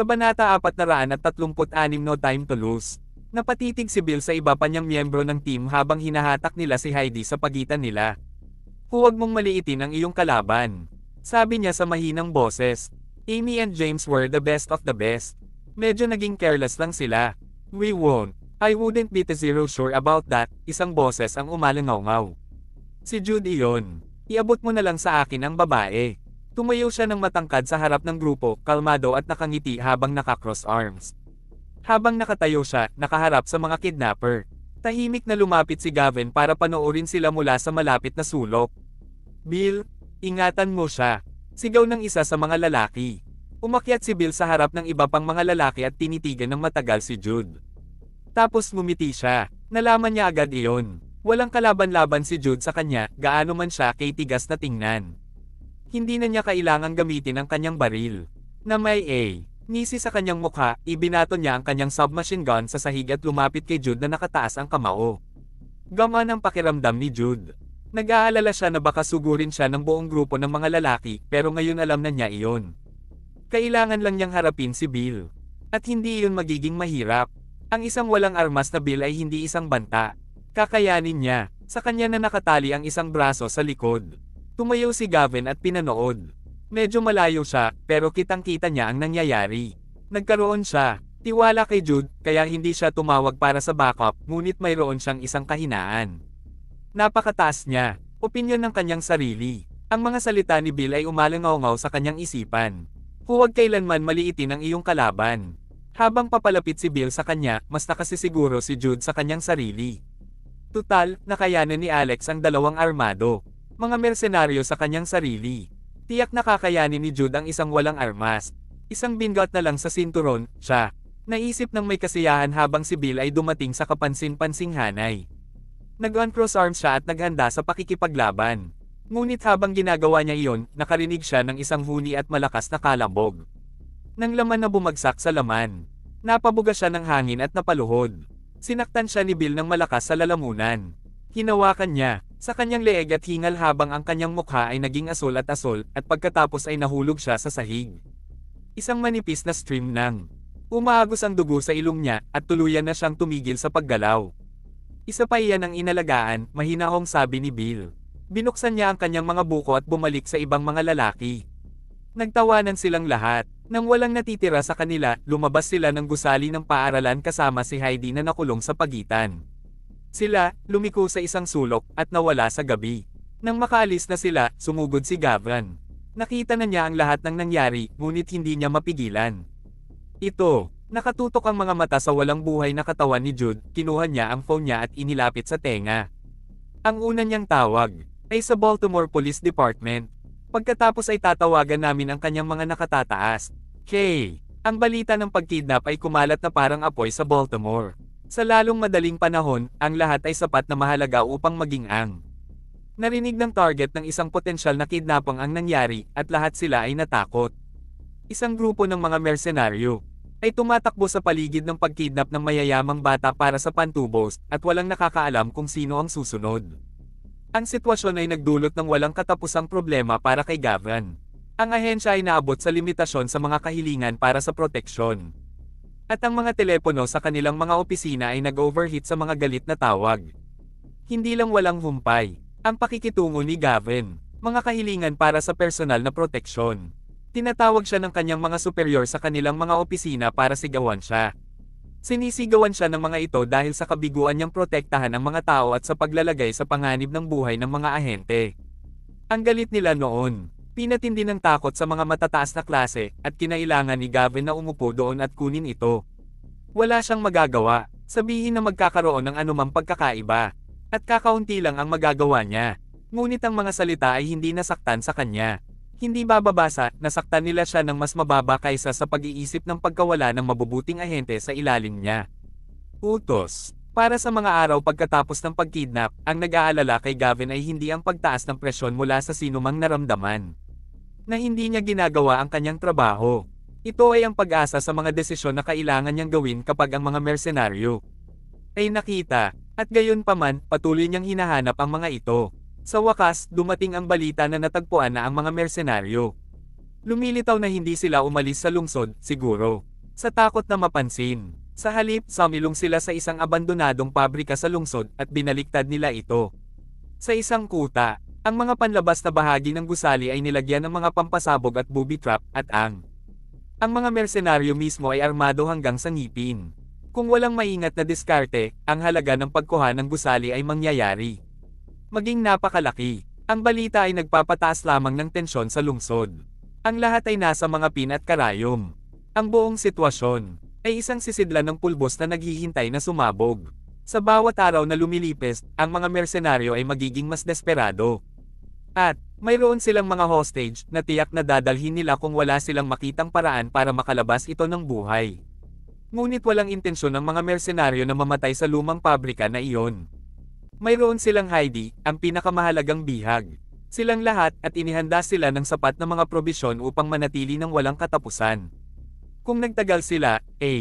Kabanata 436 No Time to Lose. Napatitig si Bill sa iba pa niyang miyembro ng team habang hinahatak nila si Heidi sa pagitan nila. Huwag mong maliitin ang iyong kalaban. Sabi niya sa mahinang boses. Amy and James were the best of the best. Medyo naging careless lang sila. We won't. I wouldn't be zero sure about that, isang boses ang umalangaw-ngaw. Si Jude iyon. Iabot mo na lang sa akin ang babae. Tumayo siya ng matangkad sa harap ng grupo, kalmado at nakangiti habang nakakross arms. Habang nakatayo siya, nakaharap sa mga kidnapper. Tahimik na lumapit si Gavin para panoorin sila mula sa malapit na sulok. Bill, ingatan mo siya. Sigaw ng isa sa mga lalaki. Umakyat si Bill sa harap ng iba pang mga lalaki at tinitigan ng matagal si Jude. Tapos ngumiti siya. Nalaman niya agad iyon. Walang kalaban-laban si Jude sa kanya, gaano man siya kay tigas na tingnan. Hindi na niya kailangang gamitin ang kanyang baril. Na may A. Nisi sa kanyang mukha, ibinato niya ang kanyang submachine gun sa sahig at lumapit kay Jude na nakataas ang kamao. Gaman ang pakiramdam ni Jude. Nag-aalala siya na baka sugurin siya ng buong grupo ng mga lalaki pero ngayon alam na niya iyon. Kailangan lang niyang harapin si Bill. At hindi iyon magiging mahirap. Ang isang walang armas na Bill ay hindi isang banta. Kakayanin niya, sa kanya na nakatali ang isang braso sa likod. Tumayo si Gavin at pinanood. Medyo malayo siya, pero kitang-kita niya ang nangyayari. Nagkaroon siya, tiwala kay Jude, kaya hindi siya tumawag para sa backup, ngunit mayroon siyang isang kahinaan. Napakataas niya, opinyon ng kanyang sarili. Ang mga salita ni Bill ay umalangaw sa kanyang isipan. Huwag kailanman maliitin ang iyong kalaban. Habang papalapit si Bill sa kanya, mas nakasisiguro si Jude sa kanyang sarili. Tutal, nakayanan ni Alex ang dalawang armado mga mersenaryo sa kanyang sarili. Tiyak nakakayanin ni Jude ang isang walang armas. Isang bingot na lang sa sinturon, siya. Naisip ng may kasiyahan habang si Bill ay dumating sa kapansin-pansing hanay. Nag-uncross arms siya at naghanda sa pakikipaglaban. Ngunit habang ginagawa niya iyon, nakarinig siya ng isang huni at malakas na kalambog. Nang laman na bumagsak sa laman. Napabuga siya ng hangin at napaluhod. Sinaktan siya ni Bill ng malakas sa lalamunan. Hinawakan niya, sa kanyang leeg at hingal habang ang kanyang mukha ay naging asol at asol, at pagkatapos ay nahulog siya sa sahig. Isang manipis na stream ng umaagos ang dugo sa ilong niya, at tuluyan na siyang tumigil sa paggalaw. Isa pa iyan ang inalagaan, mahinahong sabi ni Bill. Binuksan niya ang kanyang mga buko at bumalik sa ibang mga lalaki. Nagtawanan silang lahat. Nang walang natitira sa kanila, lumabas sila ng gusali ng paaralan kasama si Heidi na nakulong sa pagitan. Sila, lumiko sa isang sulok, at nawala sa gabi. Nang makaalis na sila, sumugod si Gavran. Nakita na niya ang lahat ng nangyari, ngunit hindi niya mapigilan. Ito, nakatutok ang mga mata sa walang buhay na katawan ni Jude, kinuha niya ang phone niya at inilapit sa tenga. Ang una niyang tawag, ay sa Baltimore Police Department. Pagkatapos ay tatawagan namin ang kanyang mga nakatataas. Kay, ang balita ng pagkidnap ay kumalat na parang apoy sa Baltimore. Sa lalong madaling panahon, ang lahat ay sapat na mahalaga upang maging ang. Narinig ng target ng isang potensyal na kidnapang ang nangyari, at lahat sila ay natakot. Isang grupo ng mga mersenaryo ay tumatakbo sa paligid ng pagkidnap ng mayayamang bata para sa pantubos, at walang nakakaalam kung sino ang susunod. Ang sitwasyon ay nagdulot ng walang katapusang problema para kay Gavan. Ang ahensya ay naabot sa limitasyon sa mga kahilingan para sa proteksyon. At ang mga telepono sa kanilang mga opisina ay nag-overheat sa mga galit na tawag. Hindi lang walang humpay, ang pakikitungo ni Gavin, mga kahilingan para sa personal na proteksyon. Tinatawag siya ng kanyang mga superior sa kanilang mga opisina para sigawan siya. Sinisigawan siya ng mga ito dahil sa kabiguan niyang protektahan ang mga tao at sa paglalagay sa panganib ng buhay ng mga ahente. Ang galit nila noon, Pinatindi ng takot sa mga matataas na klase, at kinailangan ni Gavin na umupo doon at kunin ito. Wala siyang magagawa, sabihin na magkakaroon ng anumang pagkakaiba, at kakaunti lang ang magagawa niya. Ngunit ang mga salita ay hindi nasaktan sa kanya. Hindi bababasa, nasaktan nila siya ng mas mababa kaysa sa pag-iisip ng pagkawala ng mabubuting ahente sa ilalim niya. Utos Para sa mga araw pagkatapos ng pagkidnap, ang nag-aalala kay Gavin ay hindi ang pagtaas ng presyon mula sa sinumang naramdaman na hindi niya ginagawa ang kanyang trabaho. Ito ay ang pag-asa sa mga desisyon na kailangan niyang gawin kapag ang mga mersenaryo ay nakita, at gayon paman, patuloy niyang hinahanap ang mga ito. Sa wakas, dumating ang balita na natagpuan na ang mga mersenaryo. Lumilitaw na hindi sila umalis sa lungsod, siguro. Sa takot na mapansin. Sa halip, samilong sila sa isang abandonadong pabrika sa lungsod at binaliktad nila ito. Sa isang kuta, ang mga panlabas na bahagi ng gusali ay nilagyan ng mga pampasabog at booby trap, at ang. Ang mga mersenaryo mismo ay armado hanggang sa ngipin. Kung walang maingat na diskarte, ang halaga ng pagkuha ng gusali ay mangyayari. Maging napakalaki. Ang balita ay nagpapataas lamang ng tensyon sa lungsod. Ang lahat ay nasa mga pin at karayom. Ang buong sitwasyon ay isang sisidlan ng pulbos na naghihintay na sumabog. Sa bawat araw na lumilipis, ang mga mersenaryo ay magiging mas desperado. At, mayroon silang mga hostage na tiyak na dadalhin nila kung wala silang makitang paraan para makalabas ito ng buhay. Ngunit walang intensyon ng mga mersenaryo na mamatay sa lumang pabrika na iyon. Mayroon silang Heidi, ang pinakamahalagang bihag. Silang lahat at inihanda sila ng sapat na mga probisyon upang manatili ng walang katapusan. Kung nagtagal sila, A.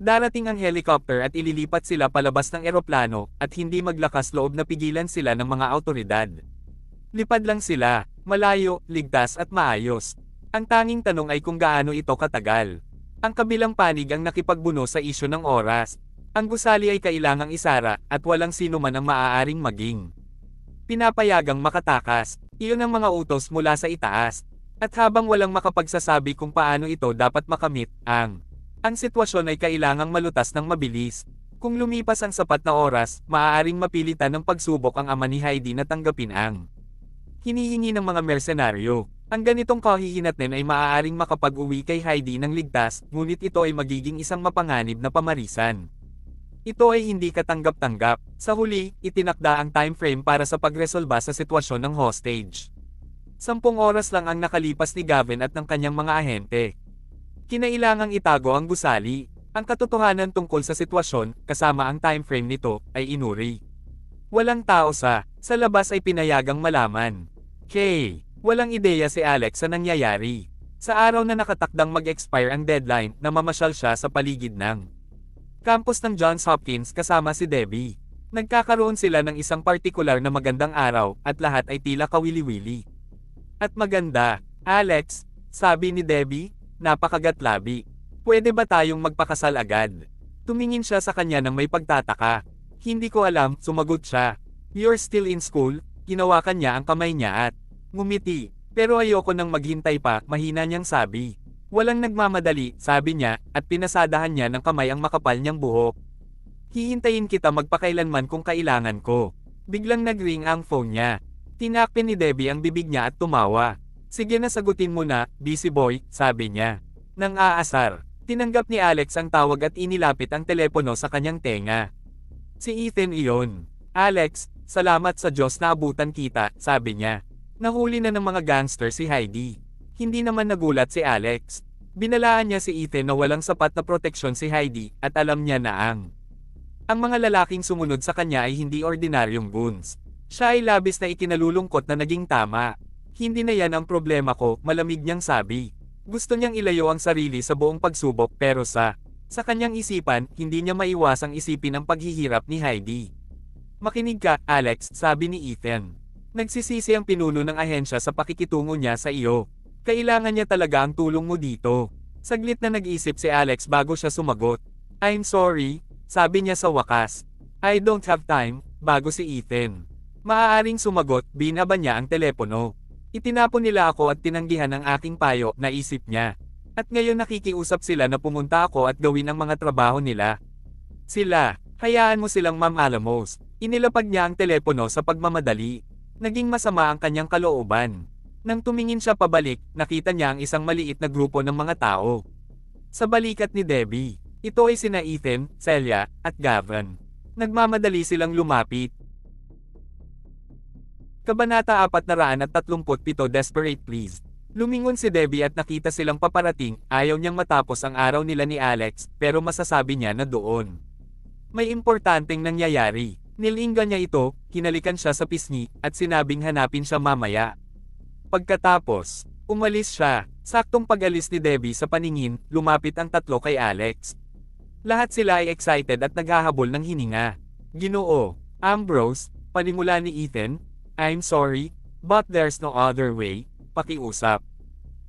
Darating ang helicopter at ililipat sila palabas ng eroplano at hindi maglakas loob na pigilan sila ng mga autoridad. Lipad lang sila, malayo, ligtas at maayos. Ang tanging tanong ay kung gaano ito katagal. Ang kabilang panig ang nakipagbuno sa isyo ng oras. Ang gusali ay kailangang isara, at walang sino man ang maaaring maging. Pinapayagang makatakas, iyon ang mga utos mula sa itaas. At habang walang makapagsasabi kung paano ito dapat makamit, ang ang sitwasyon ay kailangang malutas ng mabilis. Kung lumipas ang sapat na oras, maaaring mapilitan ng pagsubok ang ama ni Heidi na tanggapin ang hinihingi ng mga mersenaryo. Ang ganitong kahihinatnen ay maaaring makapag-uwi kay Heidi ng ligtas, ngunit ito ay magiging isang mapanganib na pamarisan. Ito ay hindi katanggap-tanggap. Sa huli, itinakda ang time frame para sa pagresolba sa sitwasyon ng hostage. Sampung oras lang ang nakalipas ni Gavin at ng kanyang mga ahente. Kinailangang itago ang gusali. Ang katotohanan tungkol sa sitwasyon, kasama ang time frame nito, ay inuri. Walang tao sa, sa labas ay pinayagang malaman. K. Walang ideya si Alex sa nangyayari. Sa araw na nakatakdang mag-expire ang deadline, namamasyal siya sa paligid ng campus ng Johns Hopkins kasama si Debbie. Nagkakaroon sila ng isang partikular na magandang araw at lahat ay tila kawili-wili. At maganda, Alex, sabi ni Debbie, napakagatlabi. Pwede ba tayong magpakasal agad? Tumingin siya sa kanya ng may pagtataka. Hindi ko alam, sumagot siya. You're still in school? Kinawakan niya ang kamay niya at ngumiti. Pero ayoko nang maghintay pa, mahina niyang sabi. Walang nagmamadali, sabi niya, at pinasadahan niya ng kamay ang makapal niyang buhok. Hihintayin kita magpakailanman kung kailangan ko. Biglang nagring ang phone niya. Tinakpin ni Debbie ang bibig niya at tumawa. Sige na sagutin mo na, busy boy, sabi niya. Nang aasar, tinanggap ni Alex ang tawag at inilapit ang telepono sa kanyang tenga. Si Ethan iyon. Alex, salamat sa Diyos na abutan kita, sabi niya. Nahuli na ng mga gangster si Heidi. Hindi naman nagulat si Alex. Binalaan niya si Ethan na walang sapat na proteksyon si Heidi at alam niya na ang ang mga lalaking sumunod sa kanya ay hindi ordinaryong goons. Siya ay labis na ikinalulungkot na naging tama. Hindi na yan ang problema ko, malamig niyang sabi. Gusto niyang ilayo ang sarili sa buong pagsubok pero sa sa kanyang isipan, hindi niya maiwasang isipin ang paghihirap ni Heidi. Makinig ka, Alex, sabi ni Ethan. Nagsisisi ang pinuno ng ahensya sa pakikitungo niya sa iyo. Kailangan niya talaga ang tulong mo dito. Saglit na nag-isip si Alex bago siya sumagot. I'm sorry, sabi niya sa wakas. I don't have time, bago si Ethan. Maaaring sumagot, binaba niya ang telepono. Itinapon nila ako at tinanggihan ang aking payo, naisip niya. At ngayon nakikiusap sila na pumunta ako at gawin ang mga trabaho nila. Sila, hayaan mo silang Ma'am Alamos. Inilapag niya ang telepono sa pagmamadali. Naging masama ang kanyang kalooban. Nang tumingin siya pabalik, nakita niya ang isang maliit na grupo ng mga tao. Sa balikat ni Debbie, ito ay sina Ethan, Celia, at Gavin. Nagmamadali silang lumapit. Kabanata 437 Desperate Please Lumingon si Debbie at nakita silang paparating, ayaw niyang matapos ang araw nila ni Alex, pero masasabi niya na doon. May importanteng nangyayari. Nilinggan niya ito, kinalikan siya sa pisngi, at sinabing hanapin siya mamaya. Pagkatapos, umalis siya. Saktong pag-alis ni Debbie sa paningin, lumapit ang tatlo kay Alex. Lahat sila ay excited at naghahabol ng hininga. Ginoo, Ambrose, panimula ni Ethan, I'm sorry, but there's no other way, pakiusap.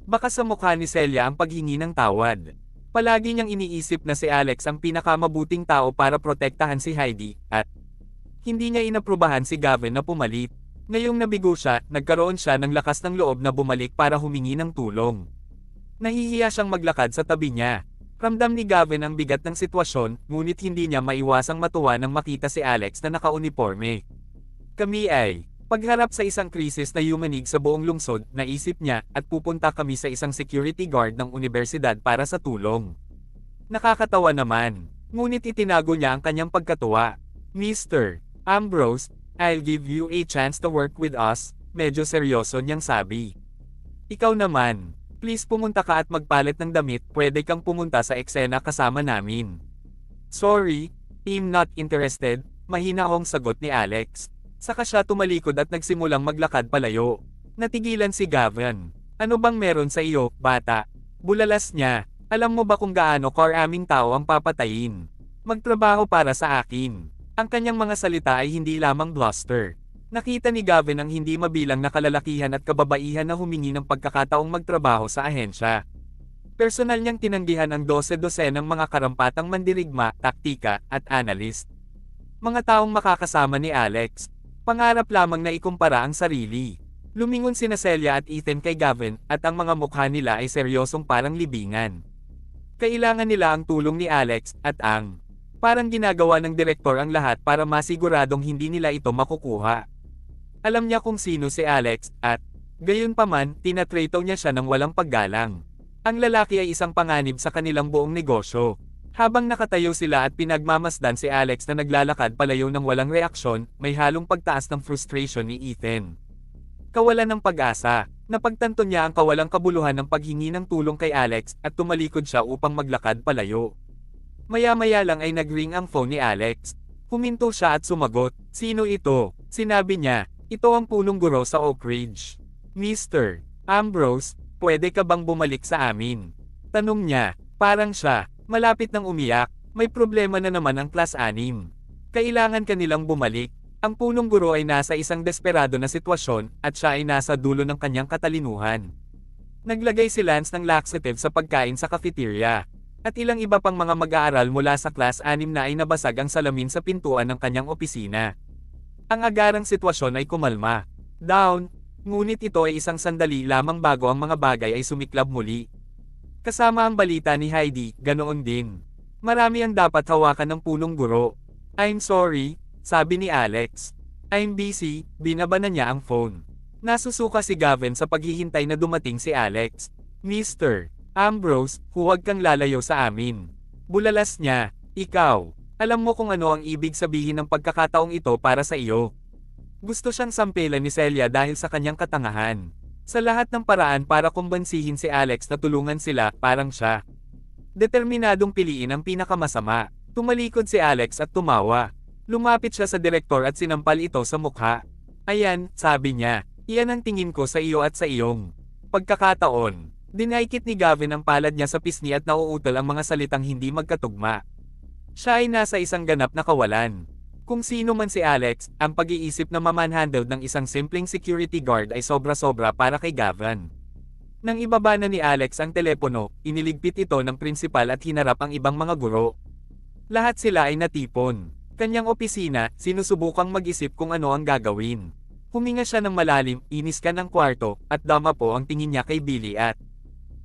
Baka sa mukha ni Celia ang paghingi ng tawad. Palagi niyang iniisip na si Alex ang pinakamabuting tao para protektahan si Heidi, at hindi niya inaprubahan si Gavin na pumalit. Ngayong nabigo siya, nagkaroon siya ng lakas ng loob na bumalik para humingi ng tulong. Nahihiya siyang maglakad sa tabi niya. Ramdam ni Gavin ang bigat ng sitwasyon, ngunit hindi niya maiwasang matuwa nang makita si Alex na nakauniforme. Kami ay Pagharap sa isang krisis na yumanig sa buong lungsod, naisip niya, at pupunta kami sa isang security guard ng universidad para sa tulong. Nakakatawa naman. Ngunit itinago niya ang kanyang pagkatuwa. Mr. Ambrose, I'll give you a chance to work with us, medyo seryoso niyang sabi. Ikaw naman, please pumunta ka at magpalit ng damit, pwede kang pumunta sa eksena kasama namin. Sorry, I'm not interested, mahina akong sagot ni Alex. Saka siya tumalikod at nagsimulang maglakad palayo. Natigilan si Gavin. Ano bang meron sa iyo, bata? Bulalas niya. Alam mo ba kung gaano karaming tao ang papatayin? Magtrabaho para sa akin. Ang kanyang mga salita ay hindi lamang bluster. Nakita ni Gavin ang hindi mabilang na kalalakihan at kababaihan na humingi ng pagkakataong magtrabaho sa ahensya. Personal niyang tinanggihan ang dose-dose ng mga karampatang mandirigma, taktika, at analyst. Mga taong makakasama ni Alex, Pangarap lamang na ikumpara ang sarili. Lumingon sina Celia at Ethan kay Gavin, at ang mga mukha nila ay seryosong parang libingan. Kailangan nila ang tulong ni Alex, at ang parang ginagawa ng direktor ang lahat para masiguradong hindi nila ito makukuha. Alam niya kung sino si Alex, at gayunpaman, tinatrato niya siya ng walang paggalang. Ang lalaki ay isang panganib sa kanilang buong negosyo. Habang nakatayo sila at pinagmamasdan si Alex na naglalakad palayo ng walang reaksyon, may halong pagtaas ng frustration ni Ethan. Kawalan ng pag-asa, napagtanto niya ang kawalang kabuluhan ng paghingi ng tulong kay Alex at tumalikod siya upang maglakad palayo. Maya-maya lang ay nagring ang phone ni Alex. Huminto siya at sumagot, Sino ito? Sinabi niya, ito ang pulong guro sa Oak Ridge. Mr. Ambrose, pwede ka bang bumalik sa amin? Tanong niya, parang siya, Malapit nang umiyak, may problema na naman ang class 6. Kailangan kanilang bumalik. Ang punong guro ay nasa isang desperado na sitwasyon at siya ay nasa dulo ng kanyang katalinuhan. Naglagay si Lance ng laxative sa pagkain sa cafeteria. At ilang iba pang mga mag-aaral mula sa class 6 na ay nabasag ang salamin sa pintuan ng kanyang opisina. Ang agarang sitwasyon ay kumalma. Down, ngunit ito ay isang sandali lamang bago ang mga bagay ay sumiklab muli. Kasama ang balita ni Heidi, ganoon din. Marami ang dapat hawakan ng punong guro. I'm sorry, sabi ni Alex. I'm busy, binaba na niya ang phone. Nasusuka si Gavin sa paghihintay na dumating si Alex. Mister, Ambrose, huwag kang lalayo sa amin. Bulalas niya, ikaw. Alam mo kung ano ang ibig sabihin ng pagkakataong ito para sa iyo. Gusto siyang sampelan ni Celia dahil sa kanyang katangahan. Sa lahat ng paraan para kumbansihin si Alex na tulungan sila, parang siya. Determinadong piliin ang pinakamasama. Tumalikod si Alex at tumawa. Lumapit siya sa direktor at sinampal ito sa mukha. Ayan, sabi niya, iyan ang tingin ko sa iyo at sa iyong pagkakataon. Dinaikit ni Gavin ang palad niya sa pisni at nauutal ang mga salitang hindi magkatugma. Siya ay nasa isang ganap na kawalan. Kung sino man si Alex, ang pag-iisip na mamanhandled ng isang simpleng security guard ay sobra-sobra para kay Gavin. Nang ibaba na ni Alex ang telepono, iniligpit ito ng prinsipal at hinarap ang ibang mga guro. Lahat sila ay natipon. Kanyang opisina, sinusubukang mag-isip kung ano ang gagawin. Huminga siya ng malalim, inis ka ng kwarto, at dama po ang tingin niya kay Billy at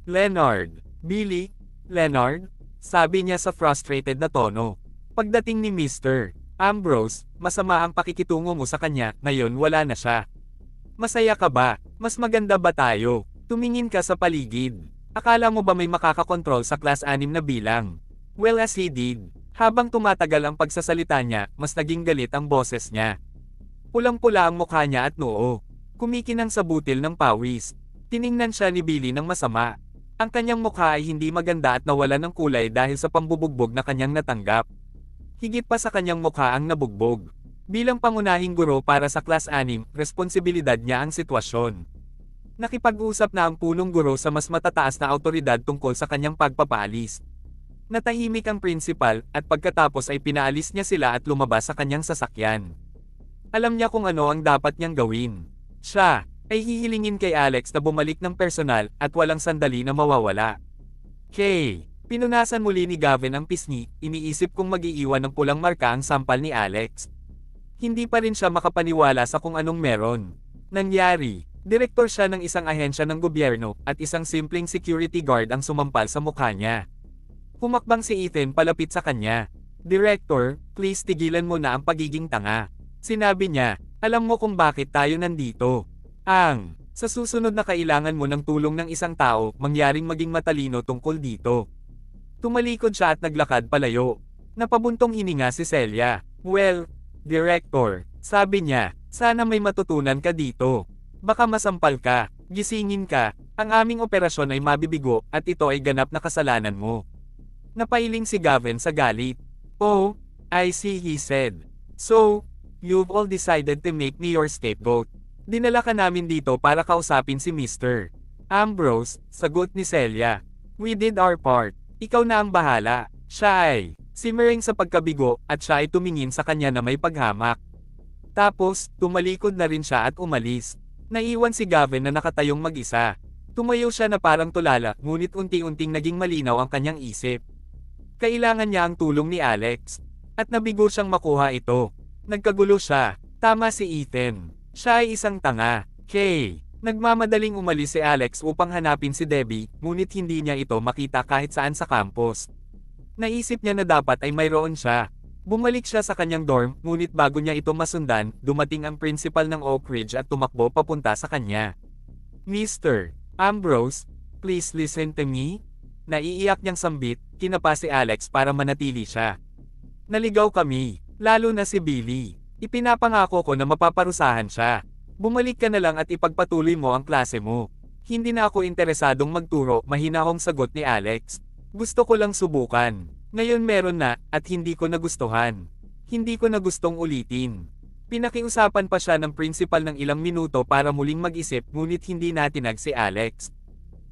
Leonard. Billy? Leonard? Sabi niya sa frustrated na tono. Pagdating ni Mr. Ambrose, masama ang pakikitungo mo sa kanya, ngayon wala na siya. Masaya ka ba? Mas maganda ba tayo? Tumingin ka sa paligid. Akala mo ba may makakakontrol sa class 6 na bilang? Well as he did. Habang tumatagal ang pagsasalita niya, mas naging galit ang boses niya. Pulang-pula ang mukha niya at noo. Kumikinang sa butil ng pawis. Tiningnan siya ni Billy ng masama. Ang kanyang mukha ay hindi maganda at nawala ng kulay dahil sa pambubugbog na kanyang natanggap. Higit pa sa kanyang mukha ang nabugbog. Bilang pangunahing guro para sa Class 6, responsibilidad niya ang sitwasyon. Nakipag-usap na ang punong guro sa mas matataas na autoridad tungkol sa kanyang pagpapaalis. Natahimik ang principal, at pagkatapos ay pinaalis niya sila at lumabas sa kanyang sasakyan. Alam niya kung ano ang dapat niyang gawin. Siya, ay hihilingin kay Alex na bumalik ng personal, at walang sandali na mawawala. Kay, Pinunasan muli ni Gavin ang pisngi, iniisip kong mag-iiwan ng pulang marka ang sampal ni Alex. Hindi pa rin siya makapaniwala sa kung anong meron. Nangyari, direktor siya ng isang ahensya ng gobyerno at isang simpleng security guard ang sumampal sa mukha niya. Humakbang si Ethan palapit sa kanya. Director, please tigilan mo na ang pagiging tanga. Sinabi niya, alam mo kung bakit tayo nandito. Ang, sa susunod na kailangan mo ng tulong ng isang tao, mangyaring maging matalino tungkol dito. Tumalikod siya at naglakad palayo. Napabuntong hininga si Celia. Well, director, sabi niya, sana may matutunan ka dito. Baka masampal ka, gisingin ka, ang aming operasyon ay mabibigo at ito ay ganap na kasalanan mo. Napailing si Gavin sa galit. Oh, I see he said. So, you've all decided to make me your scapegoat. Dinala ka namin dito para kausapin si Mr. Ambrose, sagot ni Celia. We did our part. Ikaw na ang bahala. Siya ay simmering sa pagkabigo at siya ay tumingin sa kanya na may paghamak. Tapos, tumalikod na rin siya at umalis. Naiwan si Gavin na nakatayong mag-isa. Tumayo siya na parang tulala, ngunit unti-unting naging malinaw ang kanyang isip. Kailangan niya ang tulong ni Alex. At nabigo siyang makuha ito. Nagkagulo siya. Tama si Ethan. Siya ay isang tanga. Kay. Nagmamadaling umalis si Alex upang hanapin si Debbie, ngunit hindi niya ito makita kahit saan sa campus. Naisip niya na dapat ay mayroon siya. Bumalik siya sa kanyang dorm, ngunit bago niya ito masundan, dumating ang principal ng Oak Ridge at tumakbo papunta sa kanya. Mr. Ambrose, please listen to me? Naiiyak niyang sambit, kinapa si Alex para manatili siya. Naligaw kami, lalo na si Billy. Ipinapangako ko na mapaparusahan siya. Bumalik ka na lang at ipagpatuloy mo ang klase mo. Hindi na ako interesadong magturo, mahina akong sagot ni Alex. Gusto ko lang subukan. Ngayon meron na, at hindi ko nagustuhan. Hindi ko na gustong ulitin. Pinakiusapan pa siya ng principal ng ilang minuto para muling mag-isip ngunit hindi natinag si Alex.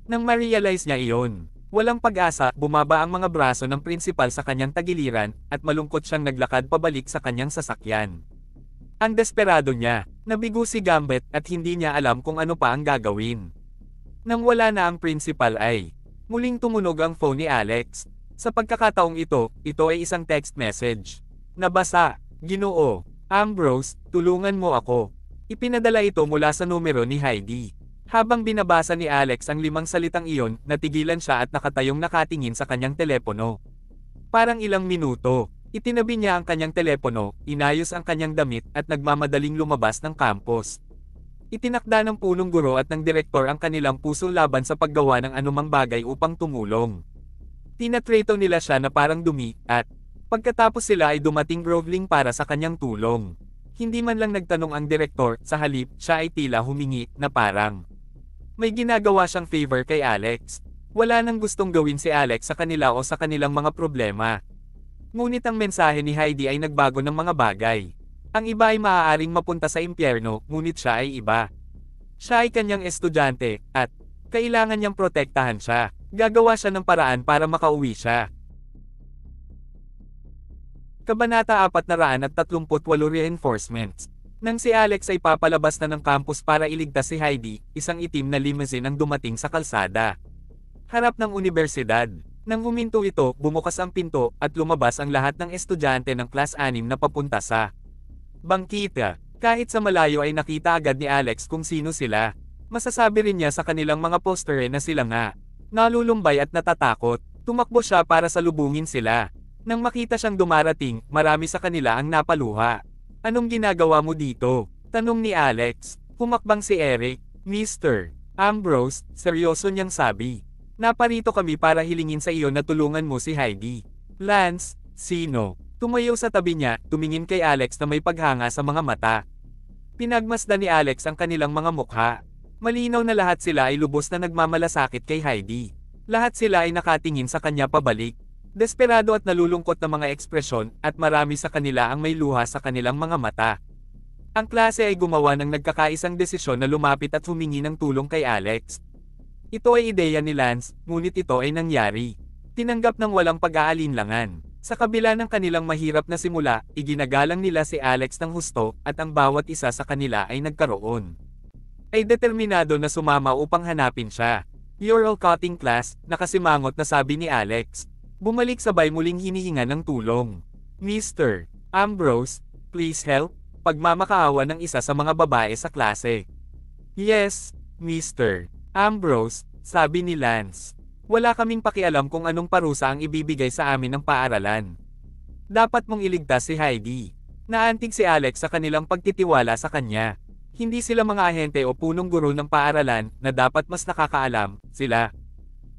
Nang ma-realize niya iyon, walang pag-asa, bumaba ang mga braso ng principal sa kanyang tagiliran at malungkot siyang naglakad pabalik sa kanyang sasakyan. Ang desperado niya, Nabigo si Gambit at hindi niya alam kung ano pa ang gagawin. Nang wala na ang principal ay, muling tumunog ang phone ni Alex. Sa pagkakataong ito, ito ay isang text message. Nabasa, Ginoo, Ambrose, tulungan mo ako. Ipinadala ito mula sa numero ni Heidi. Habang binabasa ni Alex ang limang salitang iyon, natigilan siya at nakatayong nakatingin sa kanyang telepono. Parang ilang minuto, Itinabi niya ang kanyang telepono, inayos ang kanyang damit at nagmamadaling lumabas ng campus. Itinakda ng punong guro at ng direktor ang kanilang puso laban sa paggawa ng anumang bagay upang tumulong. Tinatrato nila siya na parang dumi, at pagkatapos sila ay dumating Groveling para sa kanyang tulong. Hindi man lang nagtanong ang direktor, sa halip, siya ay tila humingi, na parang may ginagawa siyang favor kay Alex. Wala nang gustong gawin si Alex sa kanila o sa kanilang mga problema, Ngunit ang mensahe ni Heidi ay nagbago ng mga bagay. Ang iba ay maaaring mapunta sa impyerno, ngunit siya ay iba. Siya ay kanyang estudyante, at kailangan niyang protektahan siya. Gagawa siya ng paraan para makauwi siya. Kabanata 438 Reinforcements Nang si Alex ay papalabas na ng campus para iligtas si Heidi, isang itim na limousine ang dumating sa kalsada. Harap ng universidad. Nang huminto ito, bumukas ang pinto, at lumabas ang lahat ng estudyante ng class 6 na papunta sa bangkita. Kahit sa malayo ay nakita agad ni Alex kung sino sila. Masasabi rin niya sa kanilang mga poster na sila nga. Nalulumbay at natatakot, tumakbo siya para salubungin sila. Nang makita siyang dumarating, marami sa kanila ang napaluha. Anong ginagawa mo dito? Tanong ni Alex. Humakbang si Eric, Mr. Ambrose, seryoso niyang sabi. Naparito kami para hilingin sa iyo na tulungan mo si Heidi. Lance, sino? Tumayo sa tabi niya, tumingin kay Alex na may paghanga sa mga mata. Pinagmasdan ni Alex ang kanilang mga mukha. Malinaw na lahat sila ay lubos na nagmamalasakit kay Heidi. Lahat sila ay nakatingin sa kanya pabalik. Desperado at nalulungkot na mga ekspresyon at marami sa kanila ang may luha sa kanilang mga mata. Ang klase ay gumawa ng nagkakaisang desisyon na lumapit at humingi ng tulong kay Alex, ito ay ideya ni Lance, ngunit ito ay nangyari. Tinanggap ng walang pag-aalinlangan. Sa kabila ng kanilang mahirap na simula, iginagalang nila si Alex ng husto, at ang bawat isa sa kanila ay nagkaroon. Ay determinado na sumama upang hanapin siya. You're all cutting class, nakasimangot na sabi ni Alex. Bumalik sabay muling hinihinga ng tulong. Mr. Ambrose, please help, pagmamakaawa ng isa sa mga babae sa klase. Yes, Mr. Ambrose, sabi ni Lance. Wala kaming pakialam kung anong parusa ang ibibigay sa amin ng paaralan. Dapat mong iligtas si Heidi. Naantig si Alex sa kanilang pagtitiwala sa kanya. Hindi sila mga ahente o punong guro ng paaralan na dapat mas nakakaalam, sila.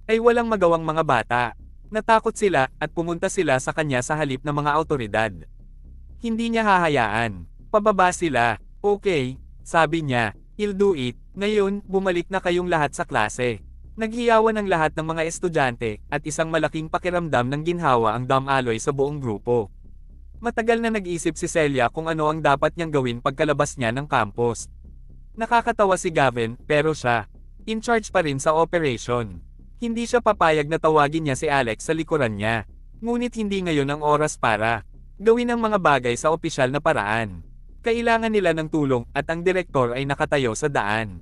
Ay walang magawang mga bata. Natakot sila at pumunta sila sa kanya sa halip ng mga autoridad. Hindi niya hahayaan. Pababa sila. Okay, sabi niya, he'll do it, ngayon, bumalik na kayong lahat sa klase. Naghiyawan ang lahat ng mga estudyante, at isang malaking pakiramdam ng ginhawa ang dam aloy sa buong grupo. Matagal na nag-isip si Celia kung ano ang dapat niyang gawin pagkalabas niya ng campus. Nakakatawa si Gavin, pero siya, in charge pa rin sa operation. Hindi siya papayag na tawagin niya si Alex sa likuran niya. Ngunit hindi ngayon ang oras para gawin ang mga bagay sa opisyal na paraan. Kailangan nila ng tulong at ang direktor ay nakatayo sa daan.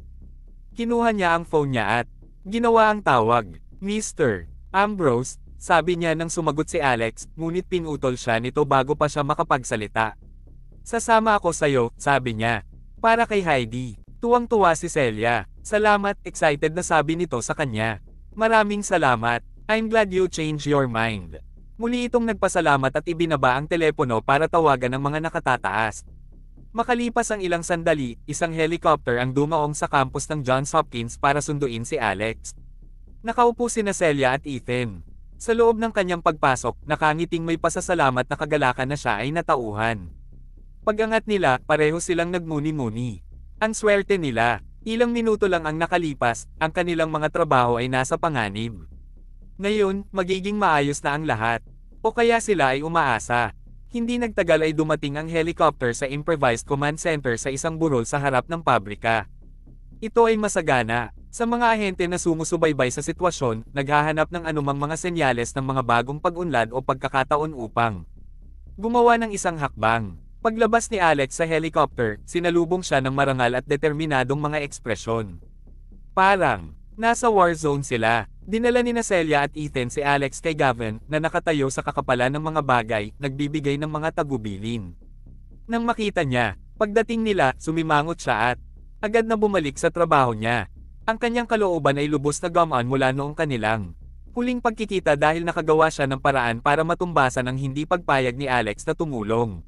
Kinuha niya ang phone niya at ginawa ang tawag. Mr. Ambrose, sabi niya nang sumagot si Alex, ngunit pinutol siya nito bago pa siya makapagsalita. Sasama ako sa'yo, sabi niya. Para kay Heidi. Tuwang-tuwa si Celia. Salamat, excited na sabi nito sa kanya. Maraming salamat. I'm glad you changed your mind. Muli itong nagpasalamat at ibinaba ang telepono para tawagan ang mga nakatataas. Makalipas ang ilang sandali, isang helicopter ang dumaong sa campus ng Johns Hopkins para sunduin si Alex. Nakaupo sina Celia at Ethan. Sa loob ng kanyang pagpasok, nakangiting may pasasalamat na kagalakan na siya ay natauhan. Pagangat nila, pareho silang nagmuni-muni. Ang swerte nila, ilang minuto lang ang nakalipas, ang kanilang mga trabaho ay nasa panganib. Ngayon, magiging maayos na ang lahat. O kaya sila ay umaasa. Hindi nagtagal ay dumating ang helicopter sa improvised command center sa isang burol sa harap ng pabrika. Ito ay masagana. Sa mga ahente na sumusubaybay sa sitwasyon, naghahanap ng anumang mga senyales ng mga bagong pag-unlad o pagkakataon upang gumawa ng isang hakbang. Paglabas ni Alex sa helicopter, sinalubong siya ng marangal at determinadong mga ekspresyon. Parang, nasa war zone sila. Dinala ni na Celia at Ethan si Alex kay Gavin na nakatayo sa kakapalan ng mga bagay, nagbibigay ng mga tagubilin. Nang makita niya, pagdating nila, sumimangot siya at agad na bumalik sa trabaho niya. Ang kanyang kalooban ay lubos na gamaan mula noong kanilang huling pagkikita dahil nakagawa siya ng paraan para matumbasan ang hindi pagpayag ni Alex na tumulong.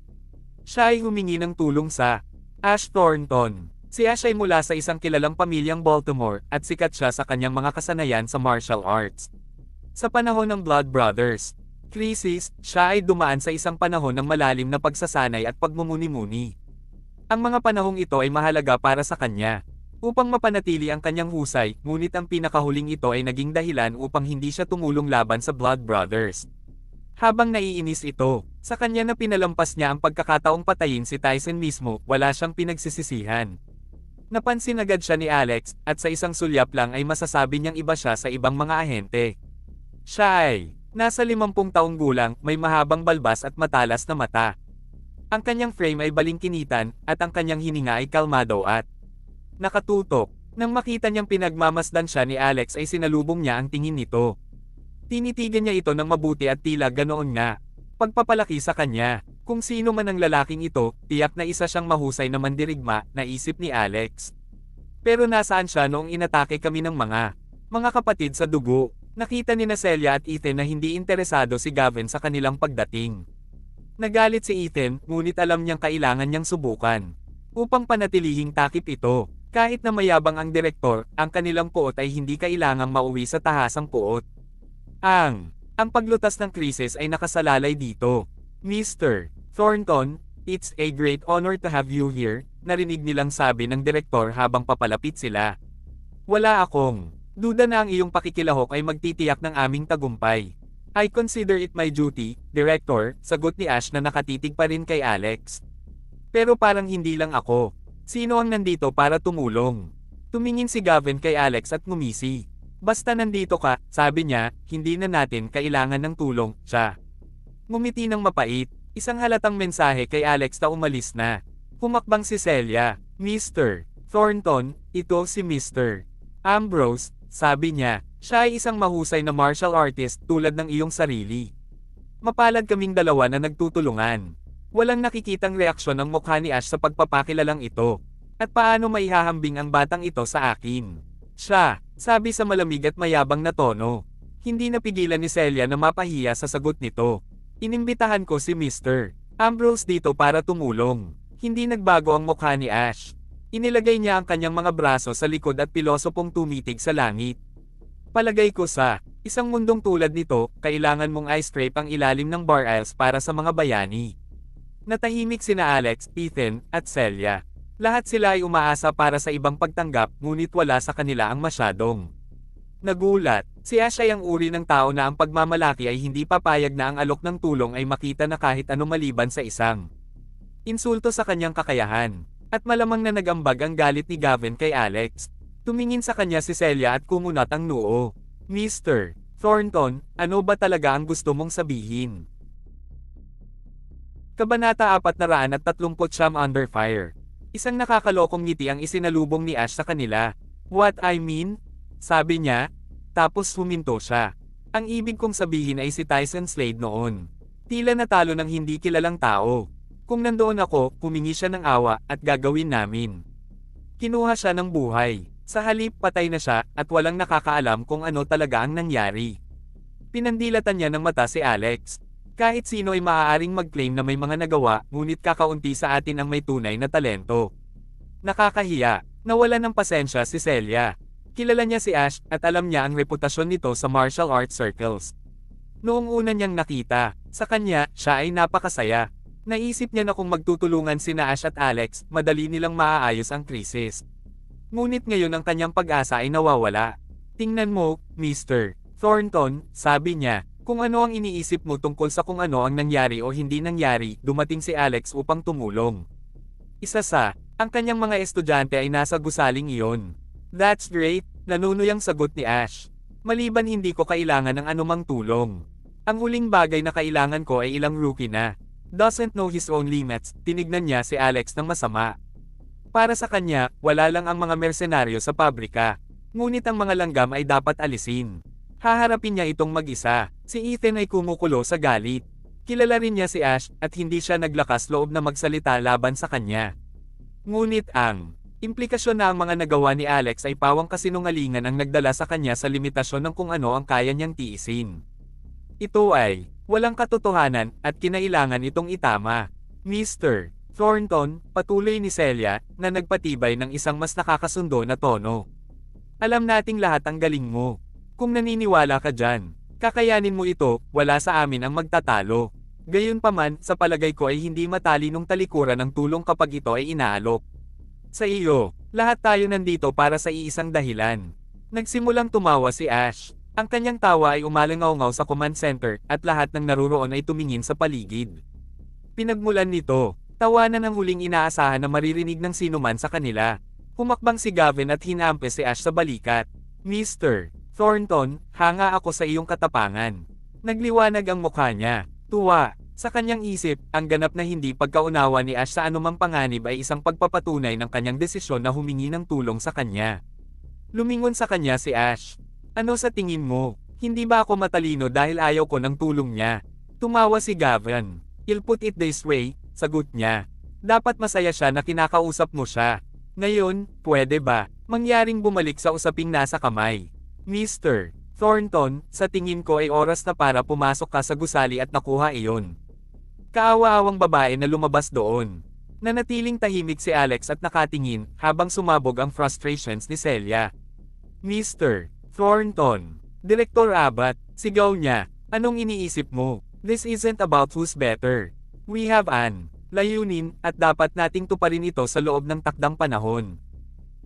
Siya ay humingi ng tulong sa Ash Thornton Si Ash ay mula sa isang kilalang pamilyang Baltimore, at sikat siya sa kanyang mga kasanayan sa martial arts. Sa panahon ng Blood Brothers, Crisis, siya ay dumaan sa isang panahon ng malalim na pagsasanay at pagmumuni-muni. Ang mga panahong ito ay mahalaga para sa kanya. Upang mapanatili ang kanyang husay, ngunit ang pinakahuling ito ay naging dahilan upang hindi siya tumulong laban sa Blood Brothers. Habang naiinis ito, sa kanya na pinalampas niya ang pagkakataong patayin si Tyson mismo, wala siyang pinagsisisihan. Napansin agad siya ni Alex, at sa isang sulyap lang ay masasabi niyang iba siya sa ibang mga ahente. Siya ay, nasa 50 taong gulang, may mahabang balbas at matalas na mata. Ang kanyang frame ay balingkinitan, at ang kanyang hininga ay kalmado at nakatutok. Nang makita niyang pinagmamasdan siya ni Alex ay sinalubong niya ang tingin nito. Tinitigan niya ito ng mabuti at tila ganoon nga. Pagpapalaki sa kanya, kung sino man ang lalaking ito, tiyak na isa siyang mahusay na mandirigma, naisip ni Alex. Pero nasaan siya noong inatake kami ng mga, mga kapatid sa dugo, nakita ni Celia at Ethan na hindi interesado si Gavin sa kanilang pagdating. Nagalit si Ethan, ngunit alam niyang kailangan niyang subukan. Upang panatilihing takip ito, kahit na mayabang ang direktor, ang kanilang puot ay hindi kailangang mauwi sa tahasang puot. Ang ang paglutas ng krisis ay nakasalalay dito. Mr. Thornton, it's a great honor to have you here, narinig nilang sabi ng direktor habang papalapit sila. Wala akong duda na ang iyong pakikilahok ay magtitiyak ng aming tagumpay. I consider it my duty, Director, sagot ni Ash na nakatitig pa rin kay Alex. Pero parang hindi lang ako. Sino ang nandito para tumulong? Tumingin si Gavin kay Alex at ngumisi. Basta nandito ka, sabi niya, hindi na natin kailangan ng tulong, siya. Ngumiti ng mapait, isang halatang mensahe kay Alex na umalis na. Humakbang si Celia, Mr. Thornton, ito si Mr. Ambrose, sabi niya, siya ay isang mahusay na martial artist tulad ng iyong sarili. Mapalad kaming dalawa na nagtutulungan. Walang nakikitang reaksyon ng mukha ni Ash sa pagpapakilalang ito. At paano maihahambing ang batang ito sa akin? Siya, sabi sa malamig at mayabang na tono. Hindi napigilan ni Celia na mapahiya sa sagot nito. Inimbitahan ko si Mr. Ambrose dito para tumulong. Hindi nagbago ang mukha ni Ash. Inilagay niya ang kanyang mga braso sa likod at pilosopong tumitig sa langit. Palagay ko sa isang mundong tulad nito, kailangan mong ice scrape ang ilalim ng bar aisles para sa mga bayani. Natahimik sina Alex, Ethan, at Celia. Lahat sila ay umaasa para sa ibang pagtanggap ngunit wala sa kanila ang masyadong. Nagulat, si Ash ay ang uri ng tao na ang pagmamalaki ay hindi papayag na ang alok ng tulong ay makita na kahit ano maliban sa isang insulto sa kanyang kakayahan. At malamang na nagambag ang galit ni Gavin kay Alex. Tumingin sa kanya si Celia at kumunat ang noo. Mr. Thornton, ano ba talaga ang gusto mong sabihin? Kabanata 439 Under Fire Isang nakakalokong ngiti ang isinalubong ni Ash sa kanila. What I mean? Sabi niya, tapos huminto siya. Ang ibig kong sabihin ay si Tyson Slade noon. Tila natalo ng hindi kilalang tao. Kung nandoon ako, humingi siya ng awa, at gagawin namin. Kinuha siya ng buhay. Sa halip patay na siya, at walang nakakaalam kung ano talaga ang nangyari. Pinandilatan niya ng mata si Alex, kahit sino ay maaaring mag-claim na may mga nagawa, ngunit kakaunti sa atin ang may tunay na talento. Nakakahiya. Nawala ng pasensya si Celia. Kilala niya si Ash, at alam niya ang reputasyon nito sa martial arts circles. Noong una niyang nakita, sa kanya, siya ay napakasaya. Naisip niya na kung magtutulungan sina Ash at Alex, madali nilang maaayos ang krisis. Ngunit ngayon ang kanyang pag-asa ay nawawala. Tingnan mo, Mr. Thornton, sabi niya, kung ano ang iniisip mo tungkol sa kung ano ang nangyari o hindi nangyari, dumating si Alex upang tumulong. Isa sa, ang kanyang mga estudyante ay nasa gusaling iyon. That's great, nanunuyang sagot ni Ash. Maliban hindi ko kailangan ng anumang tulong. Ang huling bagay na kailangan ko ay ilang rookie na. Doesn't know his own limits, tinignan niya si Alex ng masama. Para sa kanya, wala lang ang mga mersenaryo sa pabrika. Ngunit ang mga langgam ay dapat alisin. Haharapin niya itong mag-isa. Si Ethan ay kumukulo sa galit. Kilala rin niya si Ash at hindi siya naglakas loob na magsalita laban sa kanya. Ngunit ang implikasyon na ang mga nagawa ni Alex ay pawang kasinungalingan ang nagdala sa kanya sa limitasyon ng kung ano ang kaya niyang tiisin. Ito ay walang katotohanan at kinailangan itong itama. Mr. Thornton, patuloy ni Celia, na nagpatibay ng isang mas nakakasundo na tono. Alam nating lahat ang galing mo. Kung naniniwala ka dyan, kakayanin mo ito, wala sa amin ang magtatalo. Gayunpaman, sa palagay ko ay hindi matali nung talikuran ng tulong kapag ito ay inaalok. Sa iyo, lahat tayo nandito para sa iisang dahilan. Nagsimulang tumawa si Ash. Ang kanyang tawa ay umalangaw sa command center at lahat ng naruroon ay tumingin sa paligid. Pinagmulan nito, tawa na ang huling inaasahan na maririnig ng sinuman sa kanila. Humakbang si Gavin at hinampe si Ash sa balikat. Mister, Thornton, hanga ako sa iyong katapangan. Nagliwanag ang mukha niya. Tuwa. Sa kanyang isip, ang ganap na hindi pagkaunawa ni Ash sa anumang panganib ay isang pagpapatunay ng kanyang desisyon na humingi ng tulong sa kanya. Lumingon sa kanya si Ash. Ano sa tingin mo? Hindi ba ako matalino dahil ayaw ko ng tulong niya? Tumawa si Gavin. You'll put it this way, sagot niya. Dapat masaya siya na kinakausap mo siya. Ngayon, pwede ba, mangyaring bumalik sa usaping nasa kamay? Mr. Thornton, sa tingin ko ay oras na para pumasok ka sa gusali at nakuha iyon. Kaawaawang babae na lumabas doon. Nanatiling tahimik si Alex at nakatingin habang sumabog ang frustrations ni Celia. Mr. Thornton, Direktor Abbott, sigaw niya, anong iniisip mo? This isn't about who's better. We have an layunin at dapat nating tuparin ito sa loob ng takdang panahon.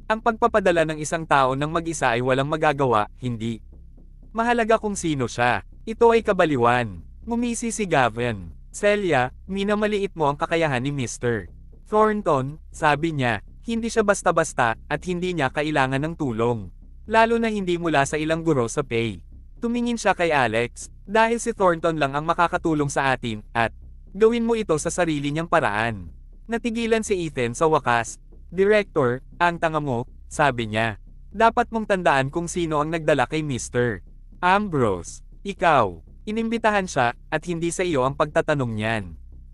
Ang pagpapadala ng isang tao ng mag-isa ay walang magagawa, hindi. Mahalaga kung sino siya. Ito ay kabaliwan. Ngumisi si Gavin. Celia, minamaliit mo ang kakayahan ni Mr. Thornton, sabi niya, hindi siya basta-basta, at hindi niya kailangan ng tulong. Lalo na hindi mula sa ilang guro sa pay. Tumingin siya kay Alex, dahil si Thornton lang ang makakatulong sa atin, at gawin mo ito sa sarili niyang paraan. Natigilan si Ethan sa wakas, Director, ang tanga mo, sabi niya. Dapat mong tandaan kung sino ang nagdala kay Mr. Ambrose. Ikaw. Inimbitahan siya, at hindi sa iyo ang pagtatanong niyan.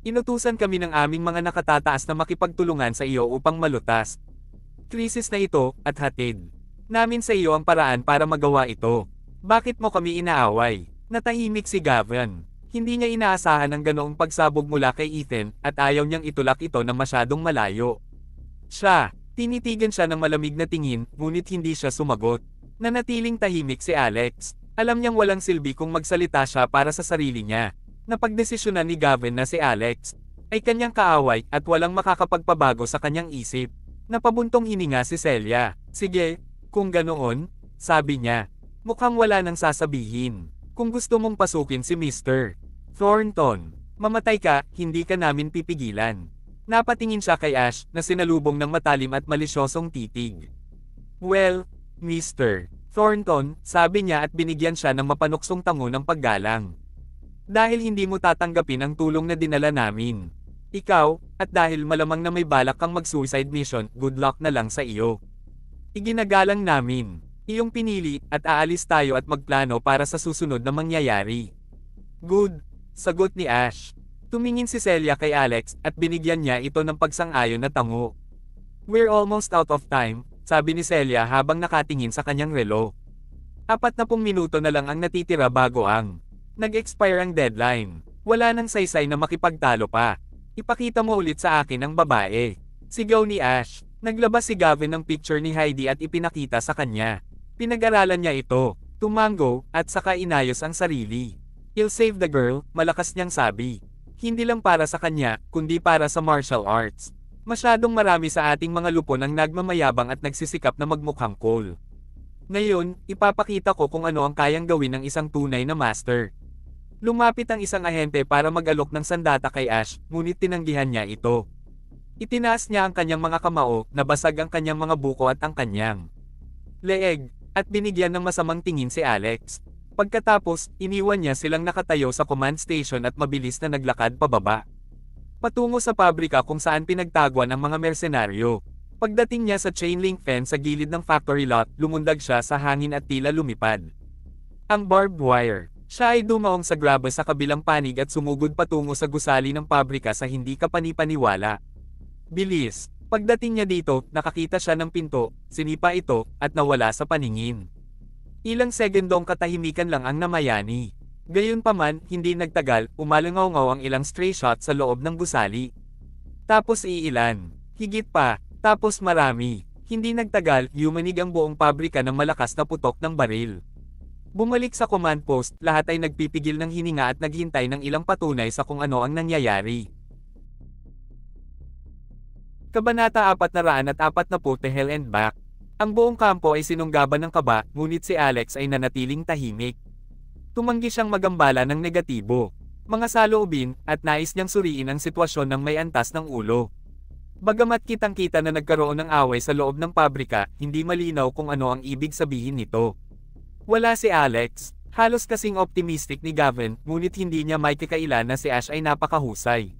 Inutusan kami ng aming mga nakatataas na makipagtulungan sa iyo upang malutas. Krisis na ito, at hatid. Namin sa iyo ang paraan para magawa ito. Bakit mo kami inaaway? Natahimik si Gavin. Hindi niya inaasahan ang ganoong pagsabog mula kay Ethan, at ayaw niyang itulak ito na masyadong malayo. Siya, tinitigan siya ng malamig na tingin, ngunit hindi siya sumagot. Nanatiling tahimik si Alex. Alam niyang walang silbi kung magsalita siya para sa sarili niya. Napagdesisyonan ni Gavin na si Alex ay kanyang kaaway at walang makakapagpabago sa kanyang isip. Napabuntong hininga si Celia. Sige, kung ganoon, sabi niya. Mukhang wala nang sasabihin. Kung gusto mong pasukin si Mr. Thornton, mamatay ka, hindi ka namin pipigilan. Napatingin siya kay Ash, na sinalubong ng matalim at malisyosong titig. Well, Mr. Thornton, sabi niya at binigyan siya ng mapanuksong tango ng paggalang. Dahil hindi mo tatanggapin ang tulong na dinala namin. Ikaw, at dahil malamang na may balak kang mag-suicide mission, good luck na lang sa iyo. Iginagalang namin. Iyong pinili, at aalis tayo at magplano para sa susunod na mangyayari. Good, sagot ni Ash. Tumingin si Celia kay Alex, at binigyan niya ito ng pagsang-ayon na tango. We're almost out of time, sabi ni Celia habang nakatingin sa kanyang relo. Apat na pong minuto na lang ang natitira bago ang nag-expire ang deadline. Wala nang saysay na makipagtalo pa. Ipakita mo ulit sa akin ang babae. Sigaw ni Ash. Naglabas si Gavin ng picture ni Heidi at ipinakita sa kanya. Pinag-aralan niya ito, tumango, at saka inayos ang sarili. He'll save the girl, malakas niyang sabi. Hindi lang para sa kanya, kundi para sa martial arts. Masyadong marami sa ating mga lupon ang nagmamayabang at nagsisikap na magmukhang cool. Ngayon, ipapakita ko kung ano ang kayang gawin ng isang tunay na master. Lumapit ang isang ahente para mag-alok ng sandata kay Ash, ngunit tinanggihan niya ito. Itinaas niya ang kanyang mga kamao, nabasag ang kanyang mga buko at ang kanyang leeg, at binigyan ng masamang tingin si Alex. Pagkatapos, iniwan niya silang nakatayo sa command station at mabilis na naglakad pababa. Patungo sa pabrika kung saan pinagtaguan ang mga mersenaryo. Pagdating niya sa chain link fence sa gilid ng factory lot, lumundag siya sa hangin at tila lumipad. Ang barbed wire. Siya ay dumaong sa grabe sa kabilang panig at sumugod patungo sa gusali ng pabrika sa hindi kapanipaniwala. Bilis. Pagdating niya dito, nakakita siya ng pinto, sinipa ito, at nawala sa paningin. Ilang segundong katahimikan lang ang namayani. Gayunpaman, hindi nagtagal, umalangaw ang ilang stray shot sa loob ng gusali. Tapos iilan. Higit pa, tapos marami. Hindi nagtagal, yumanig ang buong pabrika ng malakas na putok ng baril. Bumalik sa command post, lahat ay nagpipigil ng hininga at naghintay ng ilang patunay sa kung ano ang nangyayari. Kabanata 4 na 440 Hell and Back ang buong kampo ay sinunggaban ng kaba, ngunit si Alex ay nanatiling tahimik. Tumanggi siyang magambala ng negatibo, mga saloobin, at nais niyang suriin ang sitwasyon ng may antas ng ulo. Bagamat kitang-kita na nagkaroon ng away sa loob ng pabrika, hindi malinaw kung ano ang ibig sabihin nito. Wala si Alex, halos kasing optimistic ni Gavin, ngunit hindi niya may kikailan na si Ash ay napakahusay.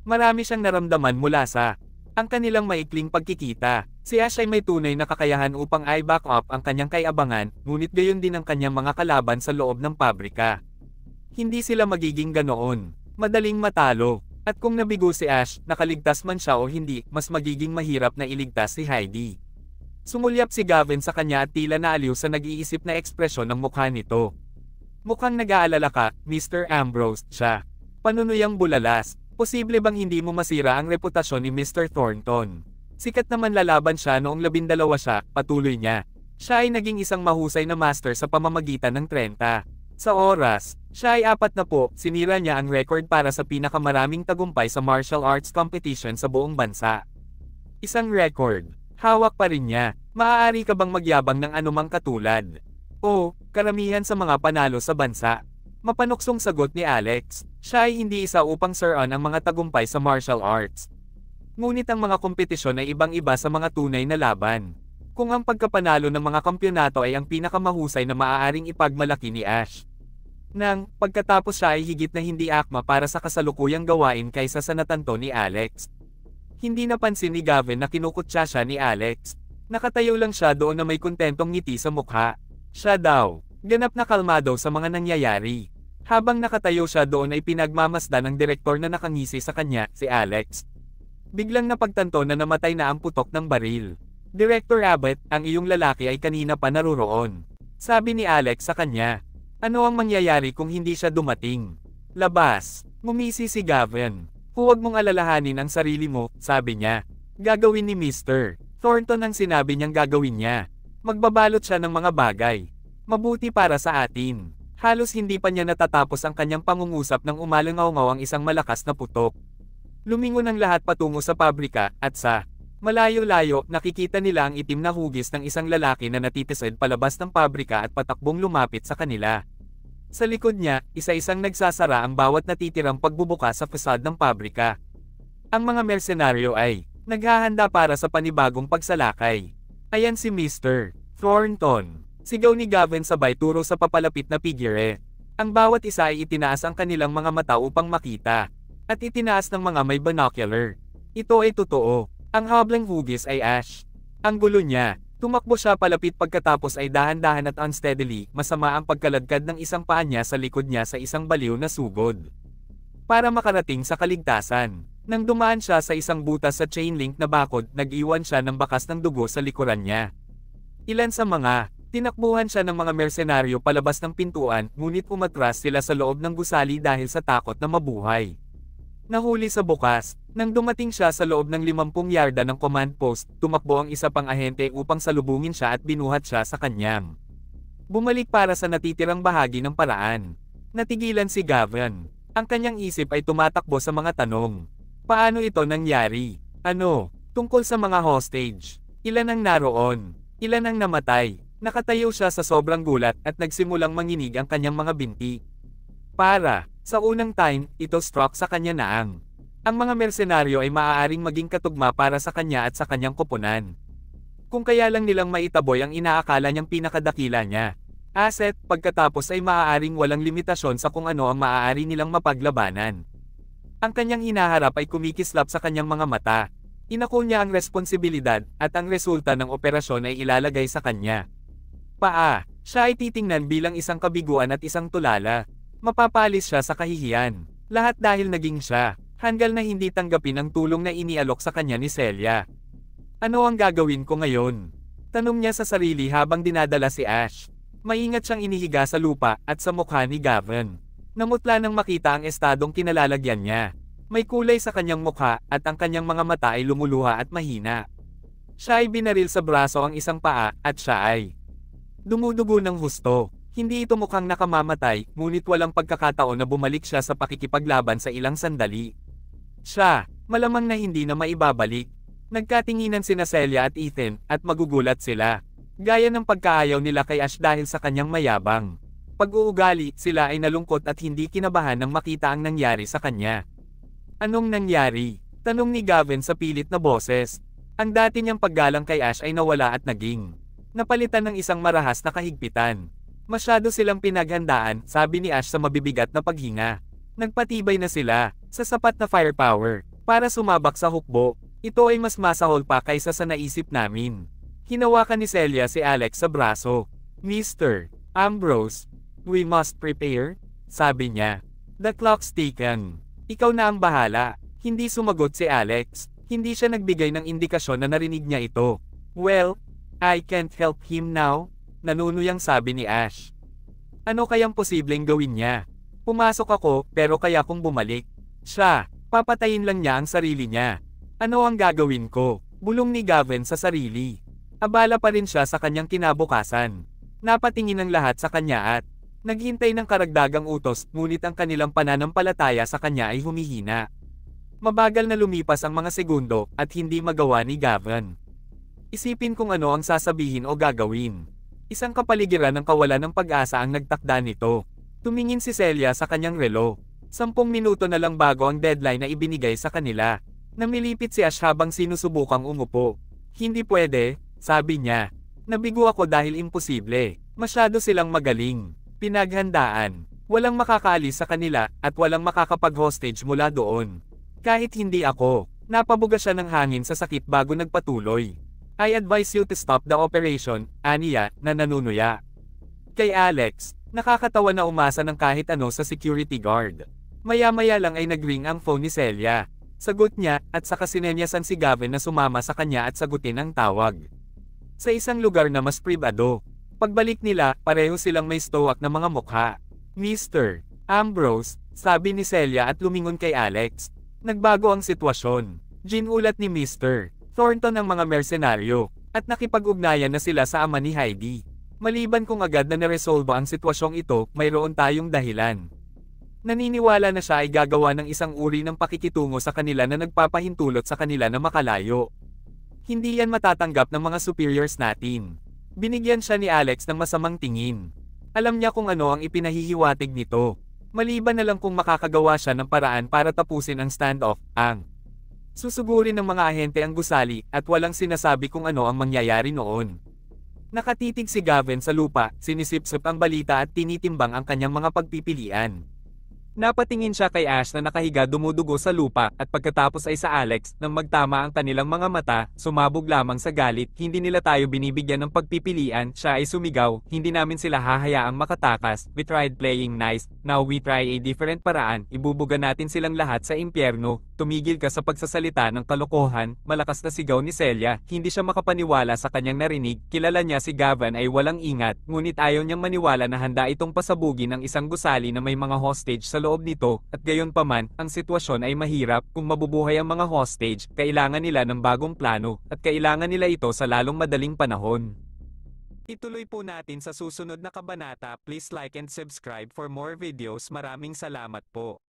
Marami siyang naramdaman mula sa ang kanilang maikling pagkikita. Si Ash ay may tunay na kakayahan upang i-back up ang kanyang kayabangan, ngunit gayon din ang kanyang mga kalaban sa loob ng pabrika. Hindi sila magiging ganoon. Madaling matalo. At kung nabigo si Ash, nakaligtas man siya o hindi, mas magiging mahirap na iligtas si Heidi. Sumulyap si Gavin sa kanya at tila naaliw sa nag-iisip na ekspresyon ng mukha nito. Mukhang nag-aalala ka, Mr. Ambrose, siya. Panunuyang bulalas, posible bang hindi mo masira ang reputasyon ni Mr. Thornton? Sikat naman lalaban siya noong labindalawa siya, patuloy niya. Siya ay naging isang mahusay na master sa pamamagitan ng 30. Sa oras, siya ay apat na po, sinira niya ang record para sa pinakamaraming tagumpay sa martial arts competition sa buong bansa. Isang record. Hawak pa rin niya. Maaari ka bang magyabang ng anumang katulad? O, karamihan sa mga panalo sa bansa. Mapanuksong sagot ni Alex, siya ay hindi isa upang siraan ang mga tagumpay sa martial arts. Ngunit ang mga kompetisyon ay ibang-iba sa mga tunay na laban. Kung ang pagkapanalo ng mga kampyonato ay ang pinakamahusay na maaaring ipagmalaki ni Ash. Nang, pagkatapos siya ay higit na hindi akma para sa kasalukuyang gawain kaysa sa natanto ni Alex. Hindi napansin ni Gavin na kinukutsa siya ni Alex. Nakatayo lang siya doon na may kontentong ngiti sa mukha. Siya daw, ganap na kalmado sa mga nangyayari. Habang nakatayo siya doon ay pinagmamasdan ng direktor na nakangisi sa kanya, si Alex. Biglang napagtanto na namatay na ang putok ng baril. Director Abbott, ang iyong lalaki ay kanina pa naroroon. Sabi ni Alex sa kanya. Ano ang mangyayari kung hindi siya dumating? Labas. mumisi si Gavin. Huwag mong alalahanin ang sarili mo, sabi niya. Gagawin ni Mr. Thornton ang sinabi niyang gagawin niya. Magbabalot siya ng mga bagay. Mabuti para sa atin. Halos hindi pa niya natatapos ang kanyang pangungusap nang umalangaw ang isang malakas na putok. Lumingon ang lahat patungo sa pabrika, at sa malayo-layo, nakikita nila ang itim na hugis ng isang lalaki na natitisid palabas ng pabrika at patakbong lumapit sa kanila. Sa likod niya, isa-isang nagsasara ang bawat natitirang pagbubuka sa fasad ng pabrika. Ang mga mersenaryo ay naghahanda para sa panibagong pagsalakay. Ayan si Mr. Thornton. Sigaw ni Gavin sabay turo sa papalapit na figure. Ang bawat isa ay itinaas ang kanilang mga mata upang makita at itinaas ng mga may binocular. Ito ay totoo. Ang hablang hugis ay ash. Ang gulo niya, tumakbo siya palapit pagkatapos ay dahan-dahan at unsteadily, masama ang pagkaladkad ng isang paa niya sa likod niya sa isang baliw na sugod. Para makarating sa kaligtasan. Nang dumaan siya sa isang butas sa chain link na bakod, nag-iwan siya ng bakas ng dugo sa likuran niya. Ilan sa mga, tinakbuhan siya ng mga mersenaryo palabas ng pintuan, ngunit umatras sila sa loob ng gusali dahil sa takot na mabuhay. Nahuli sa bukas, nang dumating siya sa loob ng 50 yarda ng command post, tumakbo ang isa pang ahente upang salubungin siya at binuhat siya sa kanyang. Bumalik para sa natitirang bahagi ng paraan. Natigilan si Gavin. Ang kanyang isip ay tumatakbo sa mga tanong. Paano ito nangyari? Ano? Tungkol sa mga hostage. Ilan ang naroon? Ilan ang namatay? Nakatayo siya sa sobrang gulat at nagsimulang manginig ang kanyang mga binti. Para, sa unang time, ito struck sa kanya na ang. Ang mga mersenaryo ay maaaring maging katugma para sa kanya at sa kanyang koponan. Kung kaya lang nilang maitaboy ang inaakala niyang pinakadakila niya. Asset, pagkatapos ay maaaring walang limitasyon sa kung ano ang maaari nilang mapaglabanan. Ang kanyang hinaharap ay kumikislap sa kanyang mga mata. Inako niya ang responsibilidad, at ang resulta ng operasyon ay ilalagay sa kanya. Paa, siya ay titingnan bilang isang kabiguan at isang tulala. Mapapalis siya sa kahihiyan. Lahat dahil naging siya, hanggal na hindi tanggapin ang tulong na inialok sa kanya ni Celia. Ano ang gagawin ko ngayon? Tanong niya sa sarili habang dinadala si Ash. Maingat siyang inihiga sa lupa at sa mukha ni Gavin. Namutla nang makita ang estadong kinalalagyan niya. May kulay sa kanyang mukha at ang kanyang mga mata ay lumuluha at mahina. Siya ay binaril sa braso ang isang paa at siya ay dumudugo ng husto. Hindi ito mukhang nakamamatay, ngunit walang pagkakataon na bumalik siya sa pakikipaglaban sa ilang sandali. Siya, malamang na hindi na maibabalik. Nagkatinginan sina Celia at Ethan, at magugulat sila. Gaya ng pagkaayaw nila kay Ash dahil sa kanyang mayabang. Pag-uugali, sila ay nalungkot at hindi kinabahan nang makita ang nangyari sa kanya. Anong nangyari? Tanong ni Gavin sa pilit na boses. Ang dati niyang paggalang kay Ash ay nawala at naging. Napalitan ng isang marahas na kahigpitan. Masyado silang pinaghandaan, sabi ni Ash sa mabibigat na paghinga. Nagpatibay na sila, sa sapat na firepower, para sumabak sa hukbo. Ito ay mas masahol pa kaysa sa naisip namin. Hinawakan ni Celia si Alex sa braso. Mr. Ambrose, we must prepare, sabi niya. The clock's ticking. Ikaw na ang bahala. Hindi sumagot si Alex. Hindi siya nagbigay ng indikasyon na narinig niya ito. Well, I can't help him now, nanunuyang sabi ni Ash. Ano kayang posibleng gawin niya? Pumasok ako, pero kaya kong bumalik. Siya, papatayin lang niya ang sarili niya. Ano ang gagawin ko? Bulong ni Gavin sa sarili. Abala pa rin siya sa kanyang kinabukasan. Napatingin ang lahat sa kanya at naghintay ng karagdagang utos ngunit ang kanilang pananampalataya sa kanya ay humihina. Mabagal na lumipas ang mga segundo at hindi magawa ni Gavin. Isipin kung ano ang sasabihin o gagawin. Isang kapaligiran ng kawalan ng pag-asa ang nagtakda nito. Tumingin si Celia sa kanyang relo. Sampung minuto na lang bago ang deadline na ibinigay sa kanila. Namilipit si Ash habang sinusubukang umupo. Hindi pwede, sabi niya. Nabigo ako dahil imposible. Masyado silang magaling. Pinaghandaan. Walang makakaalis sa kanila at walang makakapag-hostage mula doon. Kahit hindi ako, napabuga siya ng hangin sa sakit bago nagpatuloy. I advise you to stop the operation, Ania, na nanunuya. Kay Alex, nakakatawa na umasa ng kahit ano sa security guard. Maya-maya lang ay nagring ang phone ni Celia. Sagot niya, at saka sinenyasan si Gavin na sumama sa kanya at sagutin ang tawag. Sa isang lugar na mas pribado. Pagbalik nila, pareho silang may stoak na mga mukha. Mr. Ambrose, sabi ni Celia at lumingon kay Alex. Nagbago ang sitwasyon. ulat ni Mr. Thornton ang mga mersenaryo, at nakipag-ugnayan na sila sa ama ni Heidi. Maliban kung agad na naresolba ang sitwasyong ito, mayroon tayong dahilan. Naniniwala na siya ay gagawa ng isang uri ng pakikitungo sa kanila na nagpapahintulot sa kanila na makalayo. Hindi yan matatanggap ng mga superiors natin. Binigyan siya ni Alex ng masamang tingin. Alam niya kung ano ang ipinahihiwatig nito. Maliban na lang kung makakagawa siya ng paraan para tapusin ang standoff, ang Susugurin ng mga ahente ang gusali, at walang sinasabi kung ano ang mangyayari noon. Nakatitig si Gavin sa lupa, sinisipsip ang balita at tinitimbang ang kanyang mga pagpipilian. Napatingin siya kay Ash na nakahiga dumudugo sa lupa, at pagkatapos ay sa Alex, nang magtama ang kanilang mga mata, sumabog lamang sa galit, hindi nila tayo binibigyan ng pagpipilian, siya ay sumigaw, hindi namin sila hahayaang makatakas, we tried playing nice, now we try a different paraan, ibubuga natin silang lahat sa impyerno, tumigil ka sa pagsasalita ng kalokohan, malakas na sigaw ni Celia, hindi siya makapaniwala sa kanyang narinig, kilala niya si Gavin ay walang ingat, ngunit ayaw niyang maniwala na handa itong pasabugin ng isang gusali na may mga hostage sa loob nito, at gayon paman, ang sitwasyon ay mahirap, kung mabubuhay ang mga hostage, kailangan nila ng bagong plano, at kailangan nila ito sa lalong madaling panahon. Ituloy po natin sa susunod na kabanata, please like and subscribe for more videos, maraming salamat po.